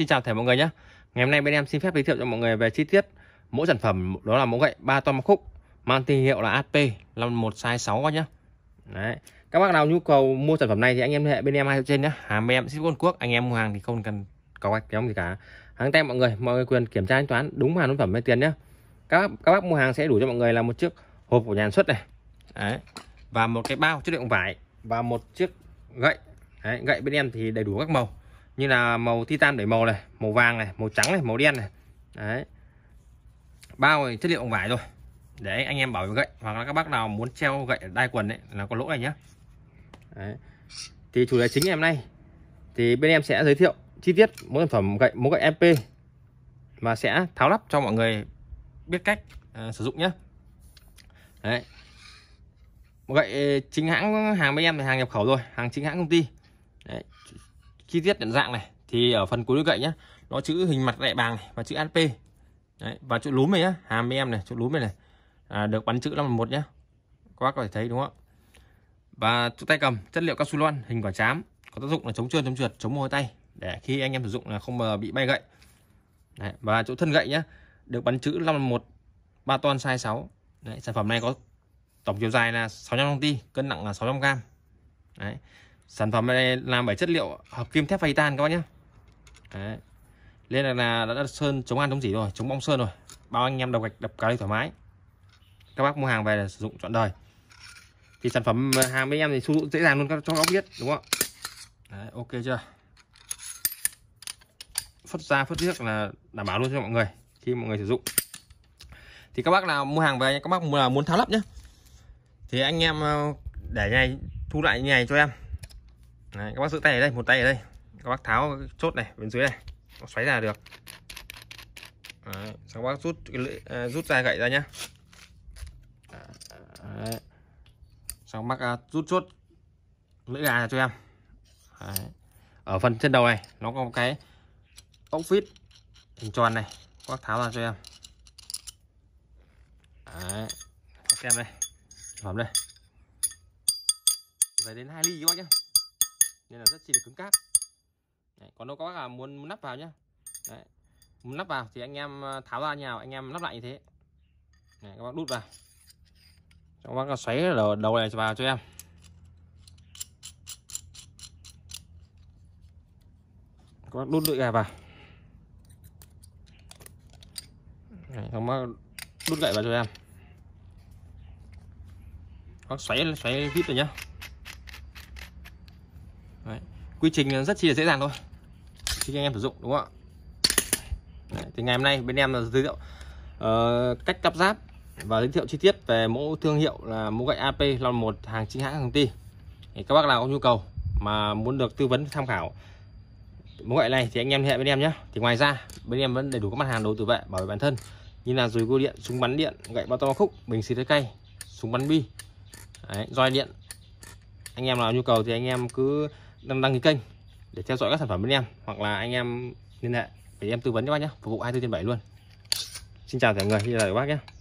Xin chào thầy mọi người nhé. Ngày hôm nay bên em xin phép giới thiệu cho mọi người về chi tiết mỗi sản phẩm đó là mẫu gậy ba toa một khúc mang thương hiệu là AP 51 size 6 các nhé. Đấy. Các bác nào nhu cầu mua sản phẩm này thì anh em liên hệ bên em hai trên nhé. Hàng bên em ship Trung Quốc, anh em mua hàng thì không cần có gạch kéo gì cả. Hàng tem mọi người, mọi người quyền kiểm tra thanh toán đúng hàng sản phẩm hay tiền nhé. Các các bác mua hàng sẽ đủ cho mọi người là một chiếc hộp của nhà sản xuất này. Đấy. Và một cái bao chất liệu vải và một chiếc gậy. Đấy, gậy bên em thì đầy đủ các màu như là màu titan để màu này màu vàng này màu trắng này màu đen này đấy bao này, chất liệu vải rồi để anh em bảo gậy hoặc là các bác nào muốn treo gậy đai quần đấy là có lỗ này nhá đấy. thì chủ đề chính ngày hôm nay thì bên em sẽ giới thiệu chi tiết mỗi sản phẩm gậy mỗi gậy MP và sẽ tháo lắp cho mọi người biết cách à, sử dụng nhé đấy gậy chính hãng hàng bên em là hàng nhập khẩu rồi hàng chính hãng công ty đấy chi tiết nhận dạng này thì ở phần cuối gậy nhá nó chữ hình mặt đại bàng này và chữ AP Đấy, và chỗ lúm này nhá hàm em này chỗ lúm này này à, được bắn chữ một nhá các bác có thể thấy đúng không và chỗ tay cầm chất liệu cao su loan hình quả chám có tác dụng là chống trơn chống trượt chống mồ tay để khi anh em sử dụng là không bị bay gậy Đấy, và chỗ thân gậy nhá được bắn chữ một ba ton size sáu sản phẩm này có tổng chiều dài là 600 cm cân nặng là 600 g Đấy sản phẩm này làm bởi chất liệu hợp kim thép phay tan các bác nhé Đấy. nên là, đã, đã sơn chống ăn chống gì rồi chống bong sơn rồi bao anh em đập gạch đập cái thoải mái các bác mua hàng về là sử dụng trọn đời thì sản phẩm ờ, hàng bên em thì sử dụng dễ dàng luôn các cho các biết đúng không Đấy, ok chưa phất ra phất nước là đảm bảo luôn cho mọi người khi mọi người sử dụng thì các bác nào mua hàng về các bác muốn tháo lắp nhé thì anh em ờ, để này thu lại như này cho em Đấy, các bác giữ tay ở đây một tay ở đây các bác tháo chốt này bên dưới này nó xoáy ra được Đấy, xong các bác rút lưỡi, à, rút ra gậy ra nhá Đấy. xong bác à, rút chốt lưỡi gà cho em Đấy. ở phần chân đầu này nó có một cái ốc vít hình tròn này các bác tháo ra cho em Đấy. xem đây phẩm đây phải đến 2 ly các bác nhé nên là rất chi là cứng cáp Đấy, còn đâu có là muốn, muốn nắp vào nhá Đấy. muốn nắp vào thì anh em ờ, tháo ra nhào anh em nắp lại như thế Đấy, các bác đút vào các bác xoáy đầu, đầu này vào cho em các bác đút lưỡi gà vào Đấy, các bác đút gậy vào cho em các bác xoáy xoáy vít rồi nhá Đấy. quy trình rất chi là dễ dàng thôi khi anh em sử dụng đúng không ạ Đấy. thì ngày hôm nay bên em là giới thiệu uh, cách cắp giáp và giới thiệu chi tiết về mẫu thương hiệu là mẫu gậy AP Lon 1 hàng chính hãng công ty thì các bác nào có nhu cầu mà muốn được tư vấn tham khảo mẫu gậy này thì anh em liên hệ bên em nhé thì ngoài ra bên em vẫn đầy đủ các mặt hàng đồ tự vệ bảo vệ bản thân như là dùi cua điện súng bắn điện gậy bao to khúc bình xịt hơi cay súng bắn bi roi điện anh em nào nhu cầu thì anh em cứ đăng, đăng ký kênh để theo dõi các sản phẩm bên em hoặc là anh em liên hệ để em tư vấn cho bác nhé phục vụ 24 trên 7 luôn xin chào cả người xin chào các bác nhé